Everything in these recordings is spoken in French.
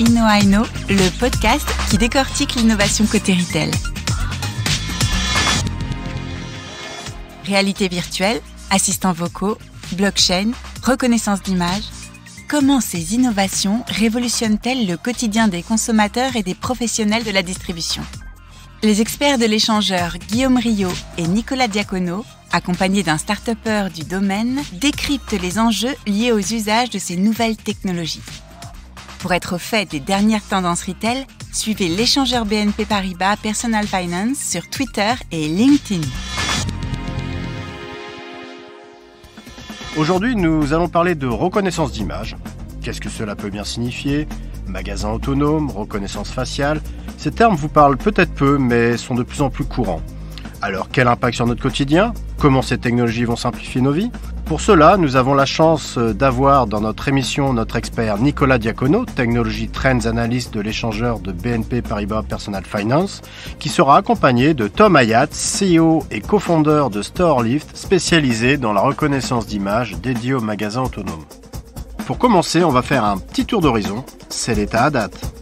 Inno le podcast qui décortique l'innovation côté retail. Réalité virtuelle, assistants vocaux, blockchain, reconnaissance d'image. Comment ces innovations révolutionnent-elles le quotidien des consommateurs et des professionnels de la distribution Les experts de l'échangeur Guillaume Rio et Nicolas Diacono accompagnés d'un start-upper du domaine, décryptent les enjeux liés aux usages de ces nouvelles technologies. Pour être au fait des dernières tendances retail, suivez l'échangeur BNP Paribas Personal Finance sur Twitter et LinkedIn. Aujourd'hui, nous allons parler de reconnaissance d'image. Qu'est-ce que cela peut bien signifier Magasin autonome, reconnaissance faciale, ces termes vous parlent peut-être peu, mais sont de plus en plus courants. Alors quel impact sur notre quotidien Comment ces technologies vont simplifier nos vies pour cela, nous avons la chance euh, d'avoir dans notre émission notre expert Nicolas Diacono, technologie trends analyst de l'échangeur de BNP Paribas Personal Finance, qui sera accompagné de Tom Hayat, CEO et cofondeur de Storelift, spécialisé dans la reconnaissance d'images dédiée aux magasins autonomes. Pour commencer, on va faire un petit tour d'horizon. C'est l'état à date.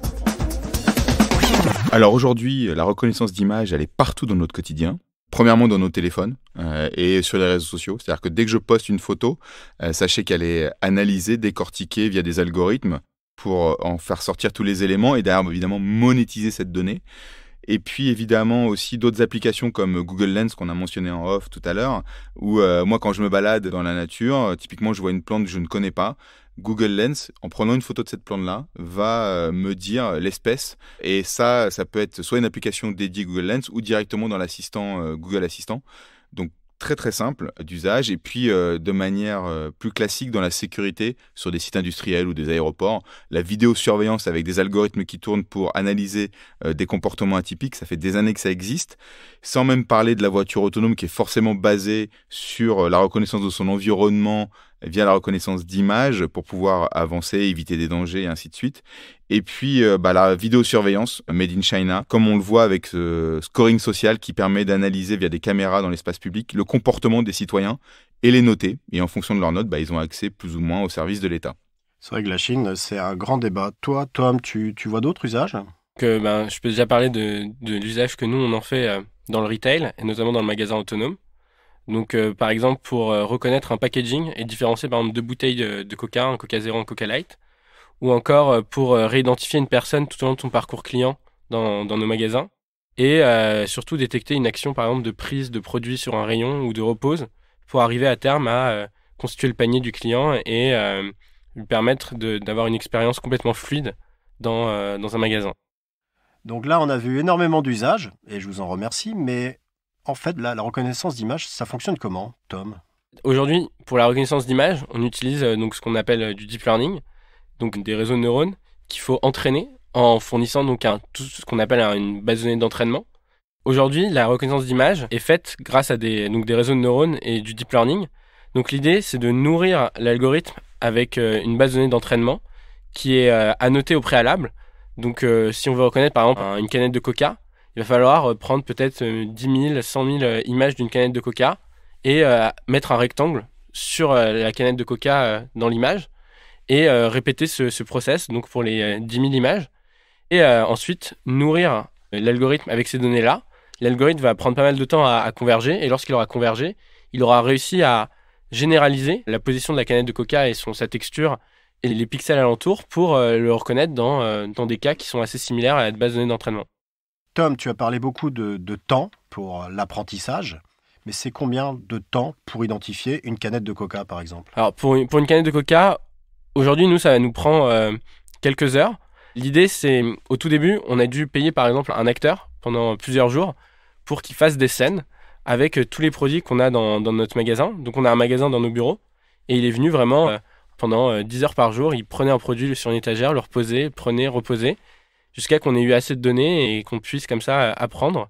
Alors aujourd'hui, la reconnaissance d'images, elle est partout dans notre quotidien premièrement dans nos téléphones euh, et sur les réseaux sociaux. C'est-à-dire que dès que je poste une photo, euh, sachez qu'elle est analysée, décortiquée via des algorithmes pour euh, en faire sortir tous les éléments et d'ailleurs évidemment, monétiser cette donnée. Et puis évidemment aussi d'autres applications comme Google Lens qu'on a mentionné en off tout à l'heure, où euh, moi quand je me balade dans la nature, euh, typiquement je vois une plante que je ne connais pas. Google Lens, en prenant une photo de cette plante-là, va euh, me dire l'espèce. Et ça, ça peut être soit une application dédiée Google Lens ou directement dans l'assistant Google Assistant. Donc très très simple d'usage et puis euh, de manière euh, plus classique dans la sécurité sur des sites industriels ou des aéroports. La vidéosurveillance avec des algorithmes qui tournent pour analyser euh, des comportements atypiques, ça fait des années que ça existe, sans même parler de la voiture autonome qui est forcément basée sur la reconnaissance de son environnement, via la reconnaissance d'images pour pouvoir avancer, éviter des dangers et ainsi de suite. Et puis euh, bah, la vidéosurveillance made in China, comme on le voit avec ce scoring social qui permet d'analyser via des caméras dans l'espace public le comportement des citoyens et les noter. Et en fonction de leurs notes, bah, ils ont accès plus ou moins aux services de l'État. C'est vrai que la Chine, c'est un grand débat. Toi, Tom, tu, vois d'autres usages que, ben, Je peux déjà parler de, de l'usage que nous, on en fait euh, dans le retail, et notamment dans le magasin autonome. Donc, euh, par exemple, pour euh, reconnaître un packaging et différencier par exemple deux bouteilles de, Coca, un Coca Zero, un Coca Light, ou encore euh, pour réidentifier une personne tout au long de son parcours client dans, nos magasins, et surtout détecter une action par exemple de prise de produits sur un rayon ou de repose pour arriver à terme à constituer le panier du client et lui permettre d'avoir une expérience complètement fluide dans, dans un magasin. Donc là, on a vu énormément d'usages, et je vous en remercie, mais en fait, la reconnaissance d'image, ça fonctionne comment, Tom Aujourd'hui, pour la reconnaissance d'image, on utilise euh, donc ce qu'on appelle euh, du deep learning, donc des réseaux de neurones qu'il faut entraîner en fournissant donc tout ce qu'on appelle une base de données d'entraînement. Aujourd'hui, la reconnaissance d'image est faite grâce à des, donc des réseaux de neurones et du deep learning. Donc l'idée, c'est de nourrir l'algorithme avec euh, une base de données d'entraînement qui est annotée au préalable. Donc si on veut reconnaître par exemple une canette de coca, il va falloir euh, prendre peut-être 10 000, 100 000 images d'une canette de coca et euh, mettre un rectangle sur euh, la canette de coca dans l'image et répéter ce, process donc pour les 10 000 images et ensuite nourrir l'algorithme avec ces données-là. L'algorithme va prendre pas mal de temps à, converger et lorsqu'il aura convergé, il aura réussi à généraliser la position de la canette de coca et son, sa texture et les pixels alentours pour le reconnaître dans, dans des cas qui sont assez similaires à la base de données d'entraînement. Tom, tu as parlé beaucoup de, temps pour l'apprentissage. Mais c'est combien de temps pour identifier une canette de coca, par exemple Alors, pour une, canette de coca, aujourd'hui, nous, ça nous prend euh, quelques heures. L'idée, c'est au tout début, on a dû payer, par exemple, un acteur pendant plusieurs jours pour qu'il fasse des scènes avec euh, tous les produits qu'on a dans, notre magasin. Donc, on a un magasin dans nos bureaux et il est venu vraiment euh, pendant 10 heures par jour. Il prenait un produit sur une étagère, le reposait, prenait, reposait jusqu'à qu'on ait eu assez de données et qu'on puisse comme ça euh, apprendre.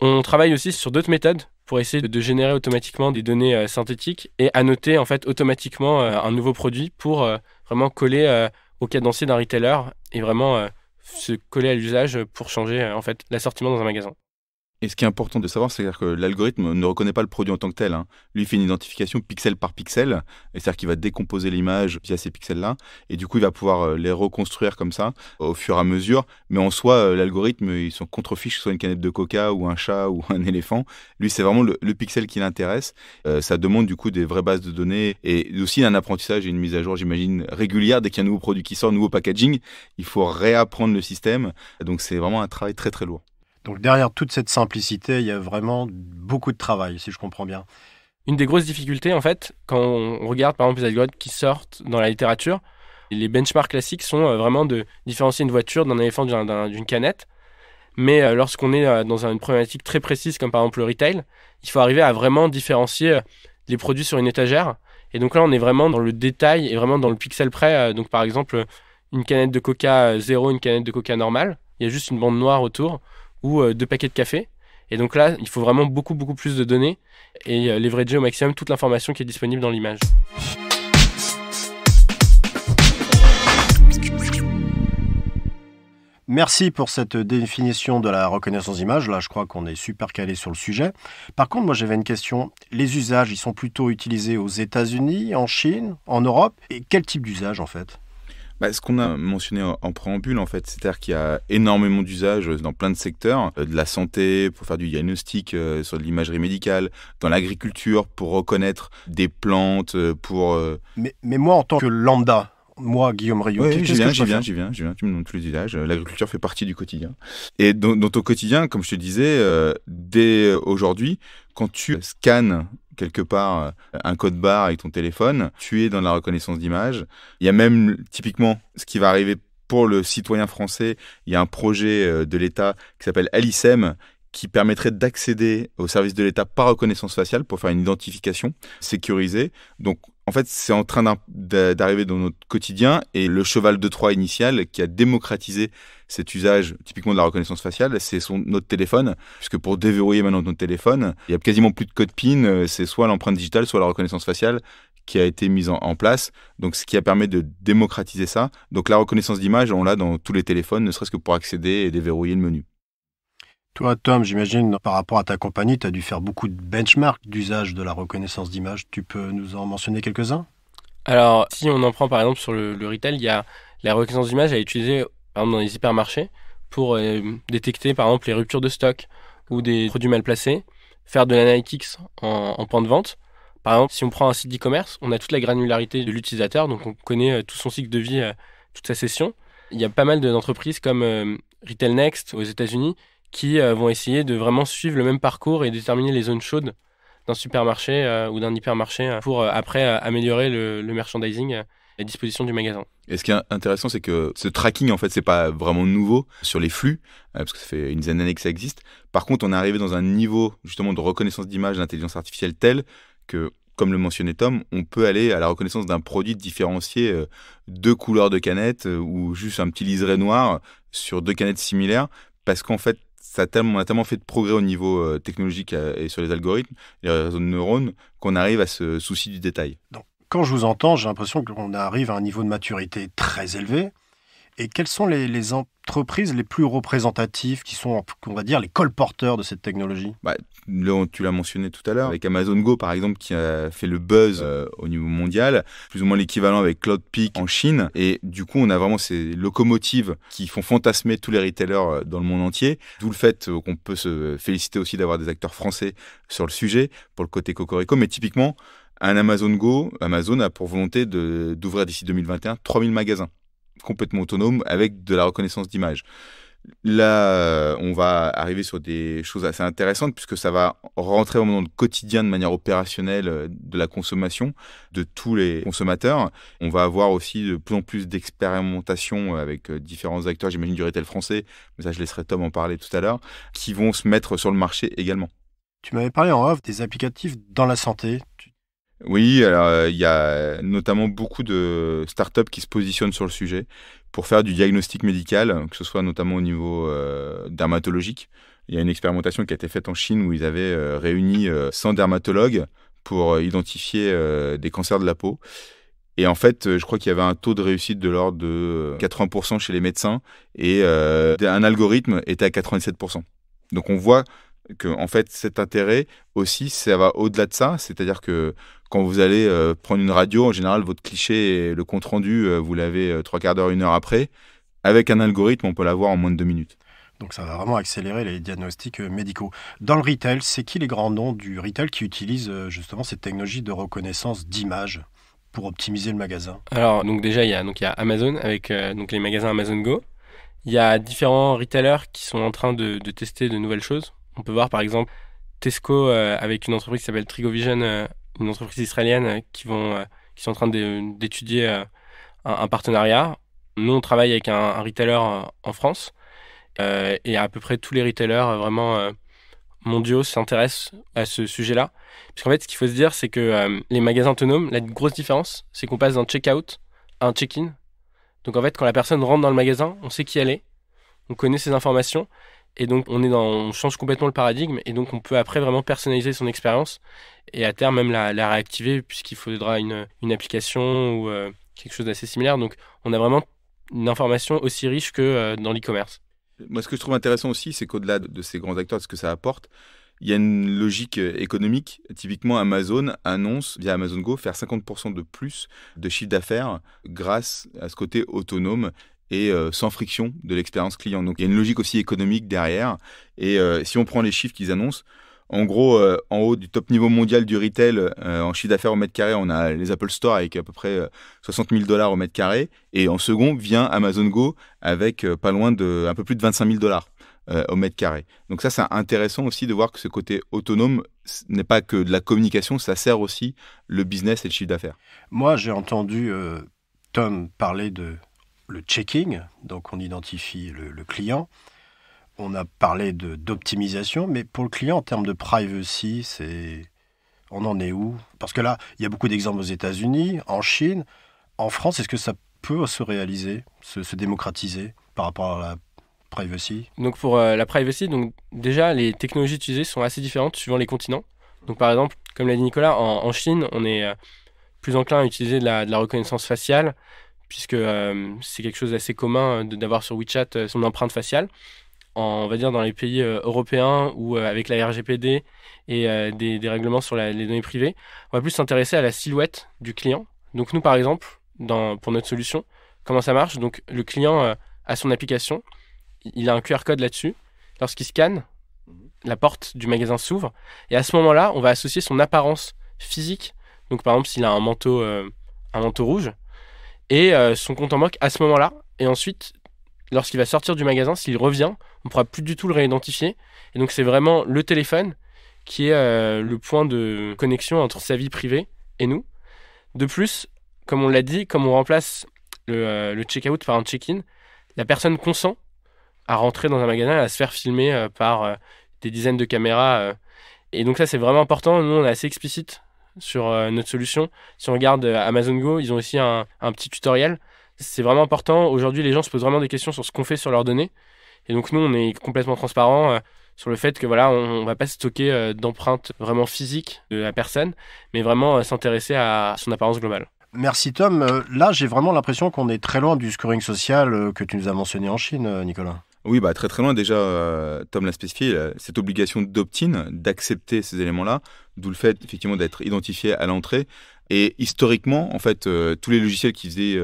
On travaille aussi sur d'autres méthodes pour essayer de générer automatiquement des données euh, synthétiques et annoter en fait automatiquement euh, un nouveau produit pour vraiment coller au cadencier d'un retailer et vraiment se coller à l'usage pour changer en fait l'assortiment dans un magasin. Et ce qui est important de savoir, c'est que l'algorithme ne reconnaît pas le produit en tant que tel. Hein. Lui, il fait une identification pixel par pixel, c'est-à-dire qu'il va décomposer l'image via ces pixels-là, et du coup, il va pouvoir euh, les reconstruire comme ça au fur et à mesure. Mais en soi, euh, l'algorithme, il s'en contrefiche que ce soit une canette de coca ou un chat ou un éléphant. Lui, c'est vraiment le, pixel qui l'intéresse. Euh, ça demande du coup des vraies bases de données et aussi un apprentissage et une mise à jour, j'imagine, régulière. Dès qu'il y a un nouveau produit qui sort, un nouveau packaging, il faut réapprendre le système. Donc, c'est vraiment un travail très très lourd. Donc derrière toute cette simplicité, il y a vraiment beaucoup de travail, si je comprends bien. Une des grosses difficultés, en fait, quand on regarde par exemple les algorithmes qui sortent dans la littérature, les benchmarks classiques sont euh, vraiment de différencier une voiture d'un éléphant d'une canette. Mais euh, lorsqu'on est euh, dans une problématique très précise, comme par exemple le retail, il faut arriver à vraiment différencier les produits sur une étagère. Et donc là, on est vraiment dans le détail et vraiment dans le pixel près. Donc par exemple, une canette de coca zéro, une canette de coca normale. Il y a juste une bande noire autour ou euh, deux paquets de café. Et donc là, il faut vraiment beaucoup, beaucoup plus de données et euh, leverager au maximum toute l'information qui est disponible dans l'image. Merci pour cette définition de la reconnaissance d'image. Là, je crois qu'on est super calé sur le sujet. Par contre, moi, j'avais une question. Les usages, ils sont plutôt utilisés aux États-Unis, en Chine, en Europe. Et quel type d'usage, en fait bah, ce qu'on a mentionné en préambule, en fait, c'est-à-dire qu'il y a énormément d'usages euh, dans plein de secteurs, euh, de la santé pour faire du diagnostic euh, sur de l'imagerie médicale, dans l'agriculture pour reconnaître des plantes, pour... Mais, moi, en tant que lambda, moi, Guillaume Rio, je j'y viens, j'y viens, j'y viens, Tu me donnes tous les usages. L'agriculture fait partie du quotidien. Et dans, dans, ton quotidien, comme je te disais, dès aujourd'hui, quand tu scannes quelque part euh, un code barre avec ton téléphone, tu es dans la reconnaissance d'image. Il y a même typiquement ce qui va arriver pour le citoyen français, il y a un projet euh, de l'État qui s'appelle Alicem qui permettrait d'accéder au service de l'État par reconnaissance faciale pour faire une identification sécurisée. Donc en fait, c'est en train d'arriver dans notre quotidien et le cheval de Troie initial qui a démocratisé cet usage typiquement de la reconnaissance faciale, c'est notre téléphone. Puisque pour déverrouiller maintenant notre téléphone, il n'y a quasiment plus de code PIN, euh, c'est soit l'empreinte digitale, soit la reconnaissance faciale qui a été mise en, en, place, donc ce qui a permis de démocratiser ça. Donc la reconnaissance d'image, on l'a dans tous les téléphones, ne serait-ce que pour accéder et déverrouiller le menu. Toi, Tom, j'imagine, par rapport à ta compagnie, tu as dû faire beaucoup de benchmarks d'usage de la reconnaissance d'image. Tu peux nous en mentionner quelques-uns Alors, si on en prend par exemple sur le, retail, il y a la reconnaissance d'image, à utiliser, dans les hypermarchés pour euh, détecter par exemple les ruptures de stock ou des produits mal placés, faire de l'analytics en, en point de vente. Par exemple, si on prend un site d'e-commerce, on a toute la granularité de l'utilisateur, donc on connaît euh, tout son cycle de vie, euh, toute sa session. Il y a pas mal d'entreprises comme Retail Next aux États-Unis qui euh, vont essayer de vraiment suivre le même parcours et déterminer les zones chaudes d'un supermarché euh, ou d'un hypermarché euh, pour après améliorer le, merchandising merchandising la disposition du magasin. Et ce qui est intéressant, c'est que ce tracking, en fait, c'est pas vraiment nouveau sur les flux, parce que ça fait une dizaine d'années que ça existe. Par contre, on est arrivé dans un niveau, justement, de reconnaissance d'image d'intelligence artificielle tel que, comme le mentionnait Tom, on peut aller à la reconnaissance d'un produit différencié deux couleurs de canettes ou juste un petit liseré noir sur deux canettes similaires, parce qu'en fait, ça on a tellement fait de progrès au niveau euh, technologique euh, et sur les algorithmes, les réseaux de neurones, qu'on arrive à ce souci du détail. Donc, quand je vous entends, j'ai l'impression qu'on arrive à un niveau de maturité très élevé et quelles sont les, entreprises les plus représentatives qui sont, on va dire, les colporteurs de cette technologie bah, Tu l'as mentionné tout à l'heure, avec Amazon Go par exemple, qui a fait le buzz euh, au niveau mondial, plus ou moins l'équivalent avec Cloud Peak en Chine. Et du coup, on a vraiment ces locomotives qui font fantasmer tous les retailers euh, dans le monde entier. D'où le fait euh, qu'on peut se féliciter aussi d'avoir des acteurs français sur le sujet pour le côté Cocorico. Mais typiquement, un Amazon Go, Amazon a pour volonté d'ouvrir d'ici 2021 3000 magasins complètement autonome avec de la reconnaissance d'image. Là, on va arriver sur des choses assez intéressantes puisque ça va rentrer au dans le quotidien de manière opérationnelle euh, de la consommation de tous les consommateurs. On va avoir aussi de plus en plus d'expérimentations euh, avec euh, différents acteurs, j'imagine du retail français, mais ça je laisserai Tom en parler tout à l'heure, qui vont se mettre sur le marché également. Tu m'avais parlé en off des applicatifs dans la santé. Oui, alors euh, il y a notamment beaucoup de startups qui se positionnent sur le sujet pour faire du diagnostic médical, que ce soit notamment au niveau euh, dermatologique. Il y a une expérimentation qui a été faite en Chine où ils avaient euh, réuni 100 dermatologues pour identifier des cancers de la peau. Et en fait, je crois qu'il y avait un taux de réussite de l'ordre de 80% chez les médecins et un algorithme était à 87%. Donc on voit que en fait cet intérêt aussi ça va au-delà de ça c'est-à-dire que quand vous allez euh, prendre une radio en général votre cliché et le compte rendu euh, vous l'avez euh, trois quarts d'heure une heure après avec un algorithme on peut l'avoir en moins de deux minutes donc ça va vraiment accélérer les diagnostics médicaux. Dans le retail, c'est qui les grands noms du retail qui utilisent justement cette technologie de reconnaissance d'image pour optimiser le magasin Alors donc déjà il y a donc il y a Amazon avec donc les magasins Amazon Go. Il y a différents retailers qui sont en train de tester de nouvelles choses on peut voir par exemple Tesco euh, avec une entreprise qui s'appelle Trigovision, euh, une entreprise israélienne euh, qui, vont, qui sont en train d'étudier un, partenariat. Nous, on travaille avec un, retailer en France et à peu près tous les retailers vraiment mondiaux s'intéressent à ce sujet-là. Parce qu'en fait, ce qu'il faut se dire, c'est que les magasins autonomes, la grosse différence, c'est qu'on passe d'un check-out à un check-in. Donc en fait, quand la personne rentre dans le magasin, on sait qui elle est, on connaît ses informations et donc on est dans, change complètement le paradigme et donc on peut après vraiment personnaliser son expérience et à terme même la, réactiver puisqu'il faudra une, application ou euh, quelque chose d'assez similaire. Donc on a vraiment une information aussi riche que euh, dans l'e-commerce. Moi ce que je trouve intéressant aussi c'est qu'au-delà de ces grands acteurs, de ce que ça apporte, il y a une logique euh, économique. Typiquement, Amazon annonce via Amazon Go faire 50% de plus de chiffre d'affaires grâce à ce côté autonome et euh, sans friction de l'expérience client. Donc il y a une logique aussi économique derrière. Et euh, si on prend les chiffres qu'ils annoncent, en gros, euh, en haut du top niveau mondial du retail, en chiffre d'affaires au mètre carré, on a les Apple Store avec à peu près 60 000 dollars au mètre carré. Et en second vient Amazon Go avec pas loin de un peu plus de 25 000 dollars au mètre carré. Donc ça, c'est intéressant aussi de voir que ce côté autonome n'est pas que de la communication, ça sert aussi le business et le chiffre d'affaires. Moi, j'ai entendu Tom parler de le checking, donc on identifie le, client. On a parlé d'optimisation, mais pour le client, en termes de privacy, c'est on en est où Parce que là, il y a beaucoup d'exemples aux États-Unis, en Chine, en France. Est-ce que ça peut se réaliser, se, démocratiser par rapport à la privacy Donc pour euh, la privacy, donc déjà les technologies utilisées sont assez différentes suivant les continents. Donc par exemple, comme l'a dit Nicolas, en, Chine, on est euh, plus enclin à utiliser de la reconnaissance faciale puisque euh, c'est quelque chose d'assez commun euh, d'avoir sur WeChat euh, son empreinte faciale. on va dire dans les pays européens ou avec la RGPD et des, règlements sur les données privées, on va plus s'intéresser à la silhouette du client. Donc nous par exemple, pour notre solution, comment ça marche Donc le client a son application, il a un QR code là-dessus. Lorsqu'il scanne, mhm. la porte du magasin s'ouvre et à ce moment-là, on va associer son apparence physique. Donc par exemple, s'il a un manteau, un manteau rouge, et euh, son compte en banque à ce moment-là. Et ensuite, lorsqu'il va sortir du magasin, s'il revient, on ne pourra plus du tout le réidentifier. Et donc c'est vraiment le téléphone qui est euh, le point de connexion entre sa vie privée et nous. De plus, comme on l'a dit, comme on remplace le, euh, le check-out par un check-in, la personne consent à rentrer dans un magasin, à se faire filmer par des dizaines de caméras. et donc ça, c'est vraiment important. Nous, on est assez explicite sur euh, notre solution. Si on regarde euh, Amazon Go, ils ont aussi un, petit tutoriel. C'est vraiment important. Aujourd'hui, les gens se posent vraiment des questions sur ce qu'on fait sur leurs données. Et donc, nous, on est complètement transparent euh, sur le fait que voilà, on, ne va pas stocker d'empreintes vraiment physiques de la personne, mais vraiment s'intéresser à son apparence globale. Merci Tom. là, j'ai vraiment l'impression qu'on est très loin du scoring social que tu nous as mentionné en Chine, Nicolas. Oui, bah, très très loin. Déjà, euh, Tom l'a spécifié, euh, cette obligation d'opt-in, d'accepter ces éléments-là, d'où le fait effectivement d'être identifié à l'entrée. Et historiquement, en fait, euh, tous les logiciels qui faisaient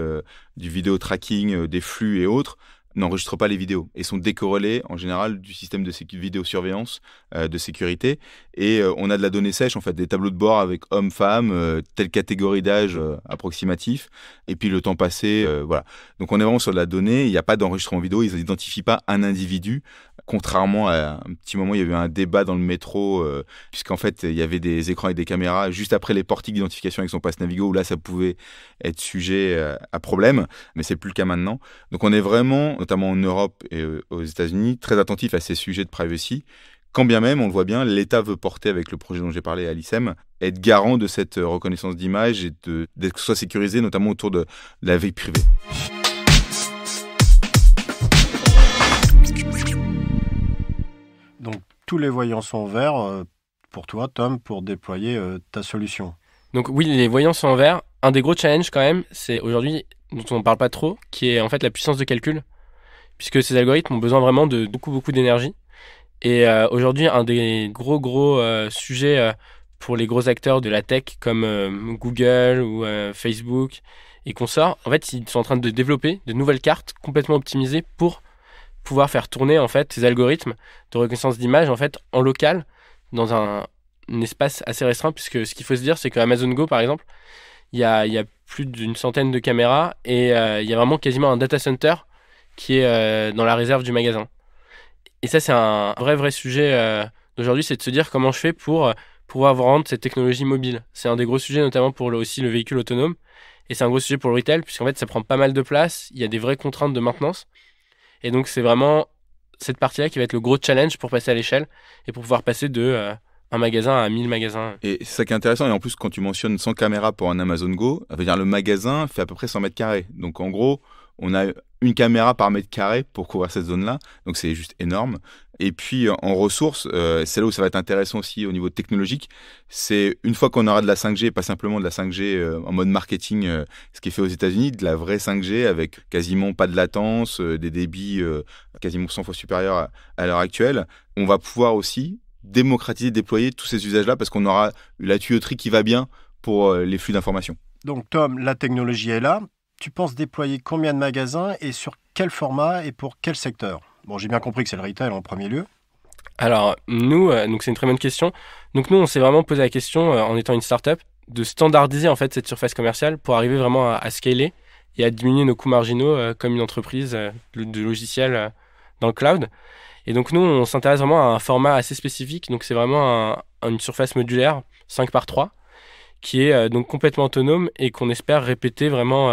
du vidéo tracking, des flux et autres, n'enregistrent pas les vidéos et sont décorrélés en général du système de vidéosurveillance euh, de sécurité. Et euh, on a de la donnée sèche, en fait, des tableaux de bord avec hommes, femmes, euh, telle catégorie d'âge approximatif, et puis le temps passé, voilà. Donc on est vraiment sur de la donnée, il n'y a pas d'enregistrement vidéo, ils n'identifient pas un individu. Contrairement à un petit moment, il y avait un débat dans le métro, puisqu'en fait, il y avait des écrans et des caméras juste après les portiques d'identification avec son passe Navigo, où là, ça pouvait être sujet à problème, mais c'est plus le cas maintenant. Donc on est vraiment notamment en Europe et euh, aux États-Unis, très attentifs à ces sujets de privacy. Quand bien même, on le voit bien, l'État veut porter, avec le projet dont j'ai parlé à l'ISEM, être garant de cette euh, reconnaissance d'image et de, que soit sécurisé, notamment autour de, la vie privée. Donc, tous les voyants sont verts euh, pour toi, Tom, pour déployer ta solution. Donc, oui, les voyants sont verts. Un des gros challenges, quand même, c'est aujourd'hui, dont on ne parle pas trop, qui est en fait la puissance de calcul puisque ces algorithmes ont besoin vraiment de beaucoup, beaucoup d'énergie. Et euh, aujourd'hui, un des gros, gros euh, sujets euh, pour les gros acteurs de la tech comme Google ou Facebook et consorts, en fait, ils sont en train de développer de nouvelles cartes complètement optimisées pour pouvoir faire tourner en fait ces algorithmes de reconnaissance d'image en fait en local dans un, espace assez restreint puisque ce qu'il faut se dire c'est que Amazon Go par exemple il y a, y a, plus d'une centaine de caméras et il y a vraiment quasiment un data center qui est euh, dans la réserve du magasin. Et ça, c'est un vrai, vrai sujet euh, d'aujourd'hui, c'est de se dire comment je fais pour euh, pouvoir rendre cette technologie mobile. C'est un des gros sujets, notamment pour le, aussi le véhicule autonome. Et c'est un gros sujet pour le retail, puisqu'en fait, ça prend pas mal de place. Il y a des vraies contraintes de maintenance. Et donc, c'est vraiment cette partie-là qui va être le gros challenge pour passer à l'échelle et pour pouvoir passer de un magasin à 1000 magasins. Et c'est ça qui est intéressant. Et en plus, quand tu mentionnes 100 caméras pour un Amazon Go, ça veut dire le magasin fait à peu près 100 mètres carrés. Donc, en gros, on a une caméra par mètre carré pour couvrir cette zone-là, donc c'est juste énorme. Et puis euh, en ressources, euh, c'est là où ça va être intéressant aussi au niveau technologique, c'est une fois qu'on aura de la 5G, pas simplement de la 5G euh, en mode marketing, ce qui est fait aux États-Unis, de la vraie 5G avec quasiment pas de latence, des débits quasiment 100 fois supérieurs à, à l'heure actuelle, on va pouvoir aussi démocratiser, déployer tous ces usages-là parce qu'on aura la tuyauterie qui va bien pour les flux d'informations. Donc Tom, la technologie est là, tu penses déployer combien de magasins et sur quel format et pour quel secteur Bon, j'ai bien compris que c'est le retail en premier lieu. Alors, nous, euh, donc c'est une très bonne question. Donc, nous, on s'est vraiment posé la question, euh, en étant une startup, de standardiser en fait cette surface commerciale pour arriver vraiment à, scaler et à diminuer nos coûts marginaux euh, comme une entreprise de logiciels dans le cloud. Et donc, nous, on s'intéresse vraiment à un format assez spécifique. Donc, c'est vraiment une surface modulaire 5 par 3 qui est donc complètement autonome et qu'on espère répéter vraiment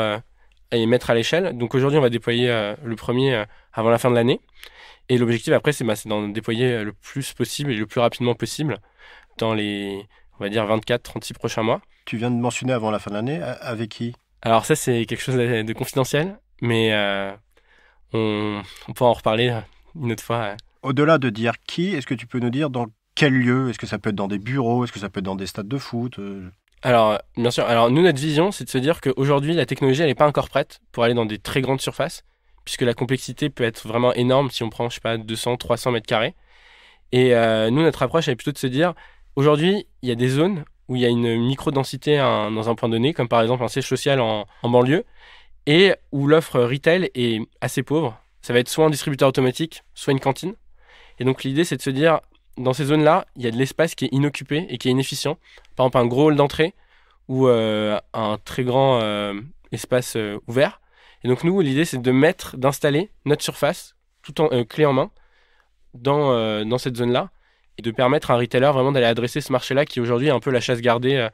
et mettre à l'échelle. Donc aujourd'hui, on va déployer euh, le premier euh, avant la fin de l'année. Et l'objectif après, c'est bah, d'en déployer euh, le plus possible et le plus rapidement possible dans les, on va dire, 24-36 prochains mois. Tu viens de mentionner avant la fin de l'année, avec qui Alors ça, c'est quelque chose de confidentiel, mais on, peut en reparler une autre fois. Au-delà de dire qui, est-ce que tu peux nous dire dans quel lieu Est-ce que ça peut être dans des bureaux Est-ce que ça peut être dans des stades de foot alors, bien sûr. Alors, nous, notre vision, c'est de se dire qu'aujourd'hui, la technologie, elle n'est pas encore prête pour aller dans des très grandes surfaces, puisque la complexité peut être vraiment énorme si on prend, je sais pas, 200, 300 mètres carrés. Et euh, nous, notre approche, elle est plutôt de se dire, aujourd'hui, il y a des zones où il y a une micro-densité dans un point donné, comme par exemple un siège social en banlieue, et où l'offre retail est assez pauvre. Ça va être soit un distributeur automatique, soit une cantine. Et donc l'idée, c'est de se dire, dans ces zones-là, il y a de l'espace qui est inoccupé et qui est inefficient. Par exemple, un gros hall d'entrée ou euh, un très grand euh, espace euh, ouvert. Et donc nous, l'idée, c'est de mettre, d'installer notre surface, tout en clé en main, dans, dans cette zone-là, et de permettre à un retailer vraiment d'aller adresser ce marché-là qui aujourd'hui est un peu la chasse gardée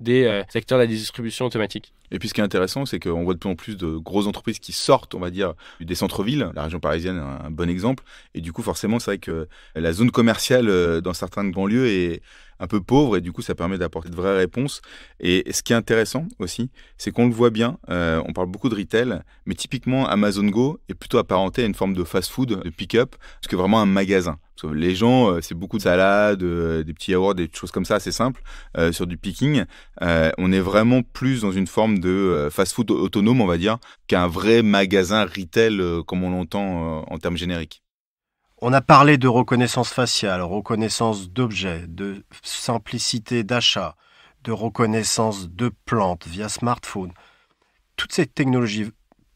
des euh, secteurs de la distribution automatique. Et puis ce qui est intéressant, c'est qu'on voit de plus en plus de grosses entreprises qui sortent, on va dire, des centres-villes. La région parisienne est un bon exemple. Et du coup, forcément, c'est vrai que la zone commerciale euh, dans certains banlieues est un peu pauvre et du coup ça permet d'apporter de vraies réponses. Et ce qui est intéressant aussi, c'est qu'on le voit bien, euh, on parle beaucoup de retail, mais typiquement Amazon Go est plutôt apparenté à une forme de fast-food, de pick-up, parce que vraiment un magasin. les gens, euh, c'est beaucoup de salades, euh, des petits yaourts, des choses comme ça, assez simples, sur du picking. on est vraiment plus dans une forme de fast-food autonome, on va dire, qu'un vrai magasin retail comme on l'entend en termes génériques. On a parlé de reconnaissance faciale, reconnaissance d'objets, de simplicité d'achat, de reconnaissance de plantes via smartphone. Toutes ces technologies,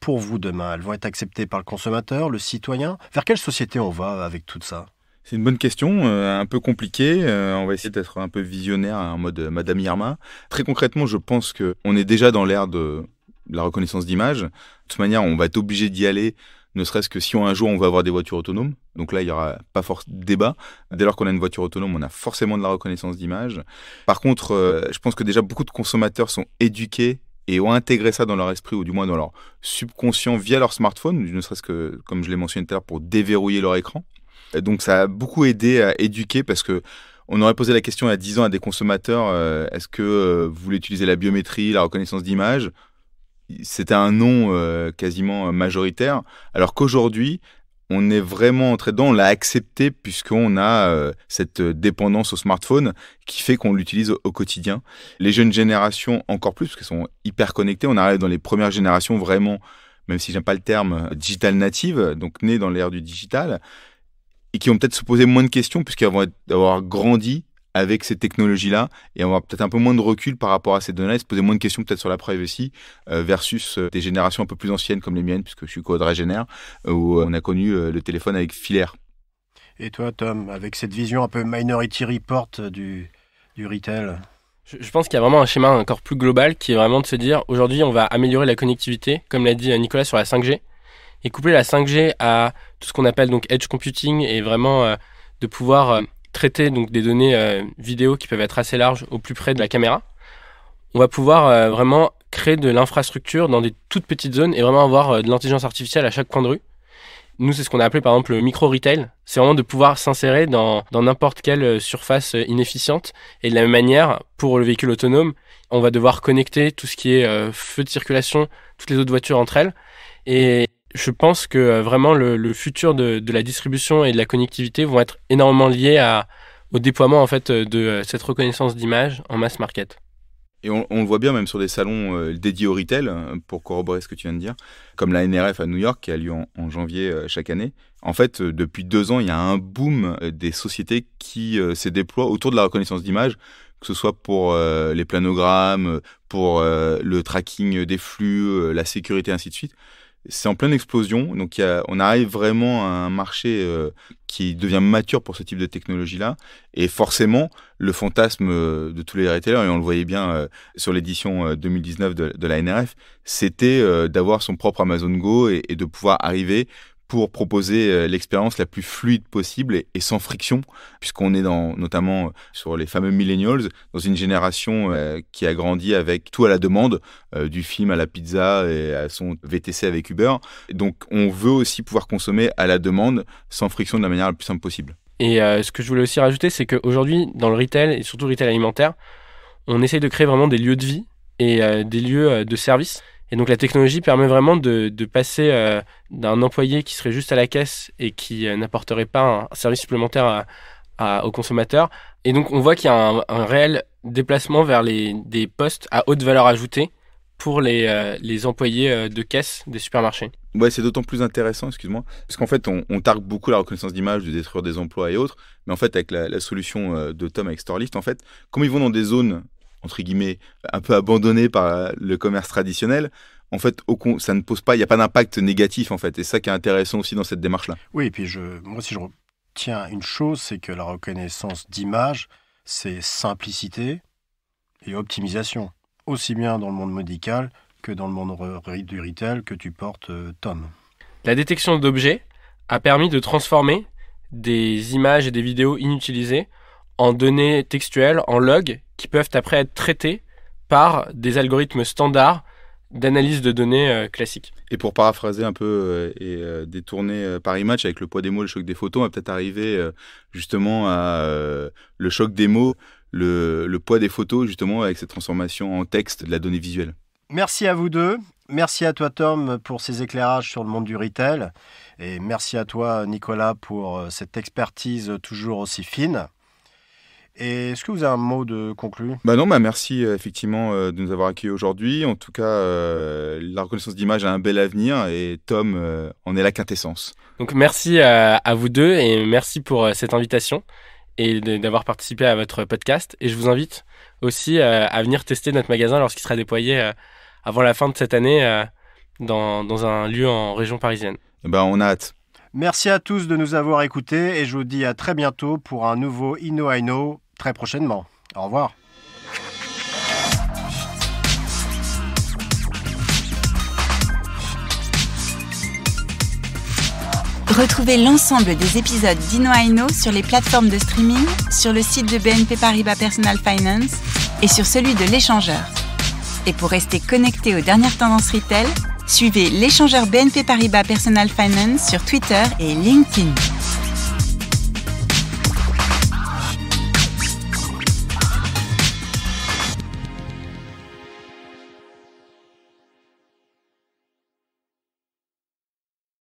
pour vous demain, elles vont être acceptées par le consommateur, le citoyen Vers quelle société on va avec tout ça c'est une bonne question, euh, un peu compliquée. Euh, on va essayer d'être un peu visionnaire hein, en mode euh, Madame Irma. Très concrètement, je pense qu'on est déjà dans l'ère de la reconnaissance d'image. De toute manière, on va être obligé d'y aller ne serait-ce que si un jour on va avoir des voitures autonomes, donc là il n'y aura pas fort débat. Dès lors qu'on a une voiture autonome, on a forcément de la reconnaissance d'image. Par contre, euh, je pense que déjà beaucoup de consommateurs sont éduqués et ont intégré ça dans leur esprit ou du moins dans leur subconscient via leur smartphone, ne serait-ce que, comme je l'ai mentionné tout à l'heure, pour déverrouiller leur écran. donc ça a beaucoup aidé à éduquer parce que on aurait posé la question à 10 ans à des consommateurs euh, est-ce que euh, vous voulez utiliser la biométrie, la reconnaissance d'image c'était un nom euh, quasiment euh, majoritaire, alors qu'aujourd'hui, on est vraiment entré dedans, on l'a accepté puisqu'on a euh, cette dépendance au smartphone qui fait qu'on l'utilise au, quotidien. Les jeunes générations encore plus, parce qu'elles sont hyper connectées, on arrive dans les premières générations vraiment, même si j'aime pas le terme, digital native, donc nées dans l'ère du digital, et qui ont peut-être se poser moins de questions puisqu'elles vont avoir grandi avec ces technologies-là et on va peut-être un peu moins de recul par rapport à ces données et se poser moins de questions peut-être sur la privacy euh, versus euh, des générations un peu plus anciennes comme les miennes, puisque je suis code régénère euh, où on a connu le téléphone avec filaire. Et toi, Tom, avec cette vision un peu minority report du, du retail je pense qu'il y a vraiment un schéma encore plus global qui est vraiment de se dire aujourd'hui on va améliorer la connectivité, comme l'a dit Nicolas sur la 5G, et coupler la 5G à tout ce qu'on appelle donc edge computing et vraiment de pouvoir traiter donc des données euh, vidéo qui peuvent être assez larges au plus près de la caméra, on va pouvoir euh, vraiment créer de l'infrastructure dans des toutes petites zones et vraiment avoir euh, de l'intelligence artificielle à chaque coin de rue. Nous, c'est ce qu'on a appelé par exemple le micro-retail. C'est vraiment de pouvoir s'insérer dans n'importe quelle euh, surface inefficiente. Et de la même manière, pour le véhicule autonome, on va devoir connecter tout ce qui est feu de circulation, toutes les autres voitures entre elles. Et je pense que euh, vraiment le, futur de, la distribution et de la connectivité vont être énormément liés au déploiement en fait de euh, cette reconnaissance d'image en mass market. Et on, le voit bien même sur des salons euh, dédiés au retail, pour corroborer ce que tu viens de dire, comme la NRF à New York qui a lieu en, janvier chaque année. En fait, depuis deux ans, il y a un boom des sociétés qui se déploient autour de la reconnaissance d'image, que ce soit pour les planogrammes, pour le tracking des flux, la sécurité, ainsi de suite c'est en pleine explosion. Donc, on arrive vraiment à un marché euh, qui devient mature pour ce type de technologie-là. Et forcément, le fantasme euh, de tous les retailers, et on le voyait bien euh, sur l'édition 2019 de, la NRF, c'était d'avoir son propre Amazon Go et, de pouvoir arriver pour proposer euh, l'expérience la plus fluide possible et, sans friction, puisqu'on est dans, notamment euh, sur les fameux millennials, dans une génération euh, qui a grandi avec tout à la demande, du film à la pizza et à son VTC avec Uber. Donc on veut aussi pouvoir consommer à la demande, sans friction, de la manière la plus simple possible. Et ce que je voulais aussi rajouter, c'est qu'aujourd'hui, dans le retail, et surtout le retail alimentaire, on essaye de créer vraiment des lieux de vie et des lieux de service et donc la technologie permet vraiment de, de passer euh, d'un employé qui serait juste à la caisse et qui euh, n'apporterait pas un service supplémentaire aux consommateurs. Et donc on voit qu'il y a un, réel déplacement vers des postes à haute valeur ajoutée pour les, euh, employés de caisse des supermarchés. Ouais, c'est d'autant plus intéressant, excuse-moi, parce qu'en fait, on, targue beaucoup la reconnaissance d'image, de détruire des emplois et autres, mais en fait, avec la, la solution de Tom avec Storelift, en fait, comme ils vont dans des zones entre guillemets, un peu abandonné par le commerce traditionnel, en fait, ça ne pose pas, il n'y a pas d'impact négatif, en fait. Et ça qui est intéressant aussi dans cette démarche-là. Oui, et puis je, moi, si je retiens une chose, c'est que la reconnaissance d'image, c'est simplicité et optimisation, aussi bien dans le monde médical que dans le monde du retail que tu portes, euh, Tom. La détection d'objets a permis de transformer des images et des vidéos inutilisées en données textuelles, en logs, qui peuvent après être traités par des algorithmes standards d'analyse de données euh, classiques. Et pour paraphraser un peu euh, et euh, détourner par Match avec le poids des mots, le choc des photos, on va peut-être arriver justement à le choc des mots, le, le poids des photos, justement avec cette transformation en texte de la donnée visuelle. Merci à vous deux. Merci à toi Tom pour ces éclairages sur le monde du retail et merci à toi Nicolas pour cette expertise toujours aussi fine. Et est-ce que vous avez un mot de conclusion bah Non, bah merci euh, effectivement euh, de nous avoir accueillis aujourd'hui. En tout cas, euh, la reconnaissance d'image a un bel avenir et Tom on en est la quintessence. Donc merci à, vous deux et merci pour cette invitation et d'avoir participé à votre podcast. Et je vous invite aussi à venir tester notre magasin lorsqu'il sera déployé avant la fin de cette année dans, un lieu en région parisienne. Bah, on a hâte. Merci à tous de nous avoir écoutés et je vous dis à très bientôt pour un nouveau Inno I très prochainement. Au revoir. Retrouvez l'ensemble des épisodes d'Ino Aino sur les plateformes de streaming, sur le site de BNP Paribas Personal Finance et sur celui de l'échangeur. Et pour rester connecté aux dernières tendances retail, suivez l'échangeur BNP Paribas Personal Finance sur Twitter et LinkedIn.